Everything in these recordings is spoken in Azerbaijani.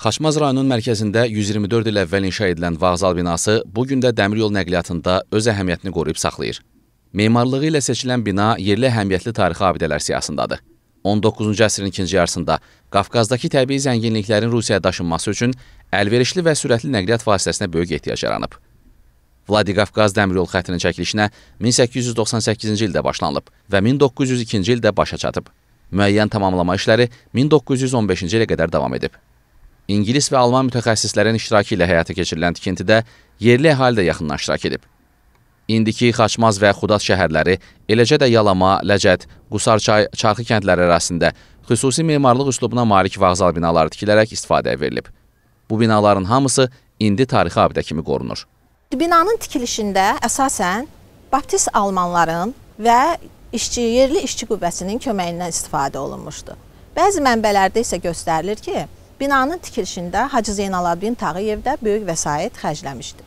Xaçmaz rayonunun mərkəzində 124 il əvvəl inşa edilən vağzal binası bu gün də dəmiryol nəqliyyatında öz əhəmiyyətini qoruyub saxlayır. Memarlığı ilə seçilən bina yerli əhəmiyyətli tarixi abidələr siyasındadır. 19-cu əsrin ikinci yarısında Qafqazdakı təbii zənginliklərin Rusiyaya daşınması üçün əlverişli və sürətli nəqliyyat vasitəsinə böyük ehtiyac yaranıb. Vladikavqaz dəmiryol xəttinin çəkilişinə 1898-ci ildə başlanılıb və 1902-ci ildə başa çatıb. Müəyyən tamamlama işləri 1915-ci ilə qədər davam edib. İngilis və Alman mütəxəssislərin iştirakı ilə həyata keçirilən tikintidə yerli əhali də yaxından iştirak edib. İndiki Xaçmaz və Xudat şəhərləri, eləcə də Yalama, Ləcət, Qusarçay, Çarxı kəndləri ərazisində xüsusi memarlıq üslubuna malik vağzal binaları tikilərək istifadəyə verilib. Bu binaların hamısı indi tarixi abidə kimi qorunur. Binanın tikilişində əsasən baptist almanların və işçi, yerli işçi qüvvəsinin köməyindən istifadə olunmuşdu. Bəzi mənbələrdə isə göstərilir ki, Binanın tikilişində Hacı Zeynalabdin Tağıyev də böyük vəsait xərcləmişdi.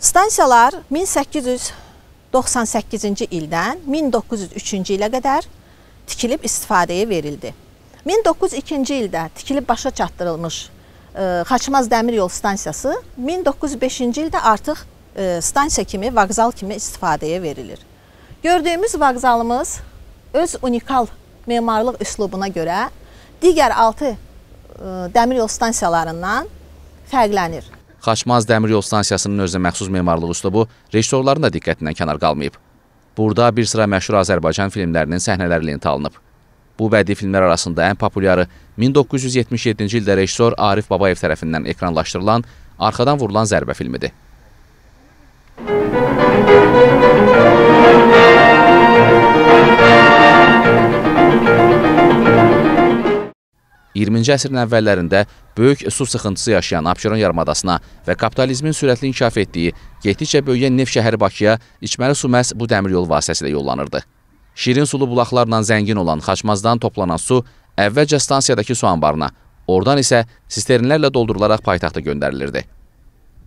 Stansiyalar 1898-ci ildən 1903-cü ilə qədər tikilib istifadəyə verildi. 1902-ci ildə tikilib başa çatdırılmış e, Xaçmaz dəmir yol stansiyası 1905-ci ildə artıq e, stansiya kimi, vaqzal kimi istifadəyə verilir. Gördüyümüz vaqzalımız öz unikal memarlıq üslubuna görə digər 6 E, dəmir yol stansiyalarından fərqlənir. Xaçmaz dəmir yol stansiyasının özünə məxsus memarlıq üslubu rejissorların da diqqətindən kənar qalmayıb. Burada bir sıra məşhur Azərbaycan filmlərinin səhnələri lentə alınıb. Bu bədii filmlər arasında ən populyarı 1977-ci ildə rejissor Arif Babayev tərəfindən ekranlaşdırılan Arxadan vurulan zərbə filmidir. 20-ci əsrin əvvəllərində böyük su sıxıntısı yaşayan Abşeron yarımadasına və kapitalizmin sürətli inkişaf etdiyi, getdikcə böyüyən neft şəhəri Bakıya içməli su məhz bu dəmir yolu vasitəsilə yollanırdı. Şirin sulu bulaqlarla zəngin olan Xaçmazdan toplanan su əvvəlcə stansiyadakı su anbarına, oradan isə sisterinlərlə doldurularaq paytaxta göndərilirdi.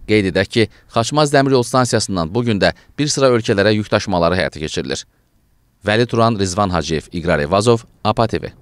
Qeyd edək ki, Xaçmaz dəmir yol stansiyasından bu gün də bir sıra ölkələrə yük daşımaları həyata keçirilir. Vəli Turan, Rizvan Hacıyev, İqrar Evazov, APA TV.